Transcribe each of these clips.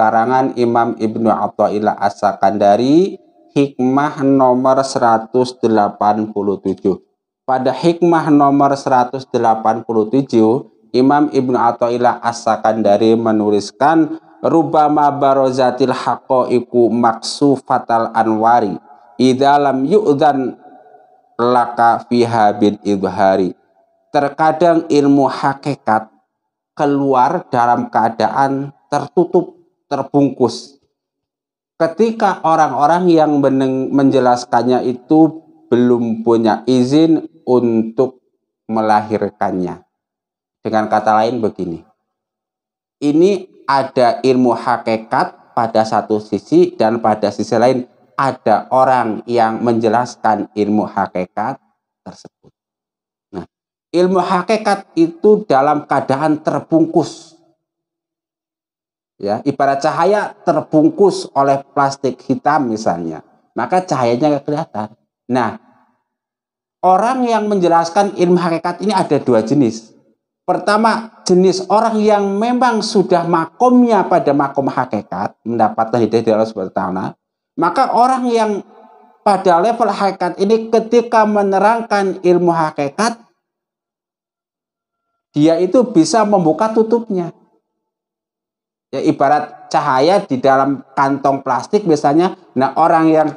karangan Imam Ibnu Athaillah As-Sakandari hikmah nomor 187. Pada hikmah nomor 187, Imam Ibnu Athaillah As-Sakandari menuliskan rubama barozatil haqaiqu Fatal anwari idalam yu'dan laka fiha bin idhari. Terkadang ilmu hakikat keluar dalam keadaan tertutup terbungkus. Ketika orang-orang yang menjelaskannya itu belum punya izin untuk melahirkannya. Dengan kata lain begini. Ini ada ilmu hakikat pada satu sisi dan pada sisi lain ada orang yang menjelaskan ilmu hakikat tersebut. Nah, ilmu hakikat itu dalam keadaan terbungkus ya ibarat cahaya terbungkus oleh plastik hitam misalnya maka cahayanya nggak kelihatan nah orang yang menjelaskan ilmu hakikat ini ada dua jenis pertama jenis orang yang memang sudah makomnya pada makom hakikat mendapatkan hidayah dari Allah Subhanahu maka orang yang pada level hakikat ini ketika menerangkan ilmu hakikat dia itu bisa membuka tutupnya ya ibarat cahaya di dalam kantong plastik biasanya nah orang yang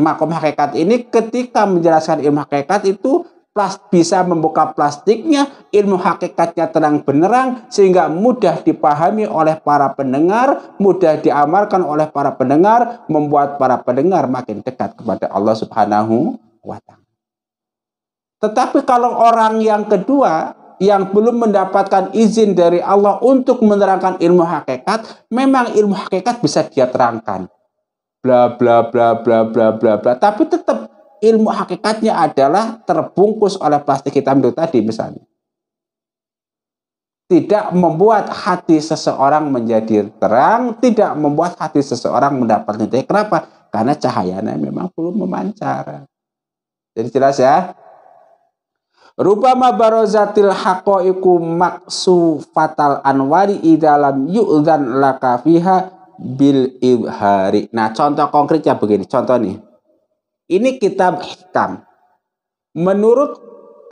makom hakikat ini ketika menjelaskan ilmu hakikat itu plus bisa membuka plastiknya ilmu hakikatnya terang benerang sehingga mudah dipahami oleh para pendengar mudah diamalkan oleh para pendengar membuat para pendengar makin dekat kepada Allah Subhanahu wa taala tetapi kalau orang yang kedua yang belum mendapatkan izin dari Allah untuk menerangkan ilmu hakikat, memang ilmu hakikat bisa dia terangkan. Bla bla bla bla bla bla bla. Tapi tetap ilmu hakikatnya adalah terbungkus oleh plastik hitam itu tadi misalnya. Tidak membuat hati seseorang menjadi terang, tidak membuat hati seseorang mendapatkan. nilai. Kenapa? Karena cahayanya memang belum memancar. Jadi jelas ya. Rupa Rupama barozatil iku maksu fatal anwari idalam yu'zan laka fiha bil ibhari. Nah, contoh konkretnya begini, contoh nih. Ini kitab hikam. Menurut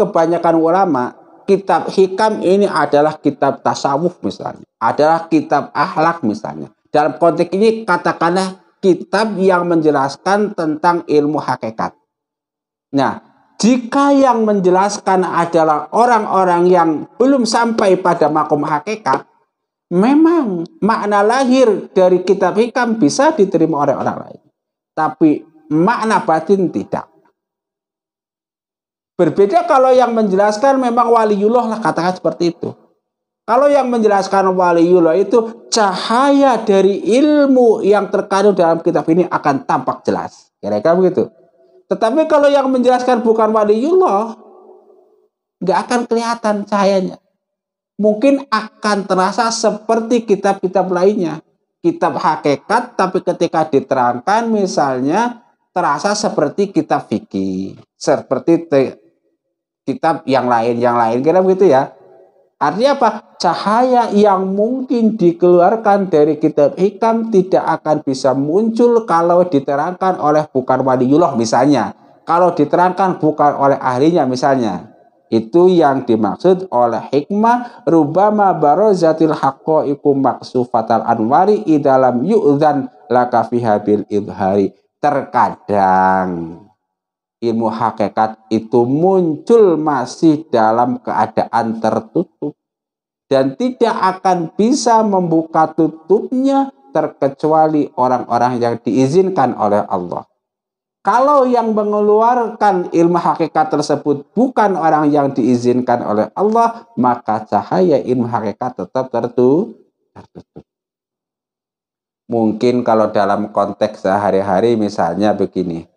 kebanyakan ulama, kitab hikam ini adalah kitab tasawuf misalnya, adalah kitab ahlak misalnya. Dalam konteks ini katakanlah kitab yang menjelaskan tentang ilmu hakikat. Nah, jika yang menjelaskan adalah orang-orang yang belum sampai pada makom hakikat, memang makna lahir dari kitab hikam bisa diterima oleh orang lain. Tapi makna batin tidak. Berbeda kalau yang menjelaskan memang waliullah lah katakan seperti itu. Kalau yang menjelaskan waliullah itu cahaya dari ilmu yang terkandung dalam kitab ini akan tampak jelas. Kira-kira begitu. Tetapi kalau yang menjelaskan bukan waliullah, nggak akan kelihatan cahayanya. Mungkin akan terasa seperti kitab-kitab lainnya. Kitab hakikat, tapi ketika diterangkan misalnya terasa seperti kitab fikih, seperti kitab yang lain, yang lain, kira begitu ya. Artinya apa? Cahaya yang mungkin dikeluarkan dari kitab hikam tidak akan bisa muncul kalau diterangkan oleh bukan waliullah misalnya. Kalau diterangkan bukan oleh ahlinya misalnya. Itu yang dimaksud oleh hikmah rubama barozatil haqqaikum maksufatal anwari idalam yu'zan laka fiha bil idhari. Terkadang ilmu hakikat itu muncul masih dalam keadaan tertutup dan tidak akan bisa membuka tutupnya terkecuali orang-orang yang diizinkan oleh Allah. Kalau yang mengeluarkan ilmu hakikat tersebut bukan orang yang diizinkan oleh Allah, maka cahaya ilmu hakikat tetap tertutup. Mungkin kalau dalam konteks sehari-hari misalnya begini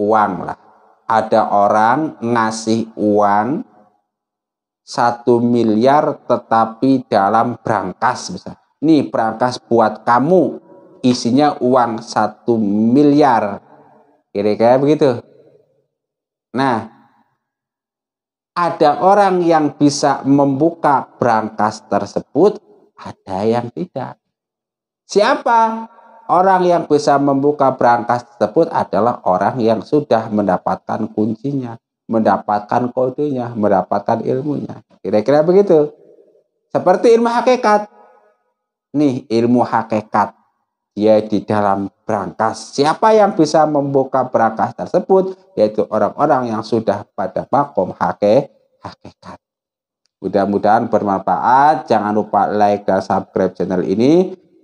uang lah. Ada orang ngasih uang satu miliar tetapi dalam brankas bisa. Nih brankas buat kamu isinya uang satu miliar. Kira-kira begitu. Nah, ada orang yang bisa membuka brankas tersebut, ada yang tidak. Siapa Orang yang bisa membuka berangkas tersebut adalah orang yang sudah mendapatkan kuncinya, mendapatkan kodenya, mendapatkan ilmunya. Kira-kira begitu. Seperti ilmu hakikat. Nih, ilmu hakikat. Dia di dalam berangkas. Siapa yang bisa membuka berangkas tersebut? Yaitu orang-orang yang sudah pada makom hakikat. Mudah-mudahan bermanfaat. Jangan lupa like dan subscribe channel ini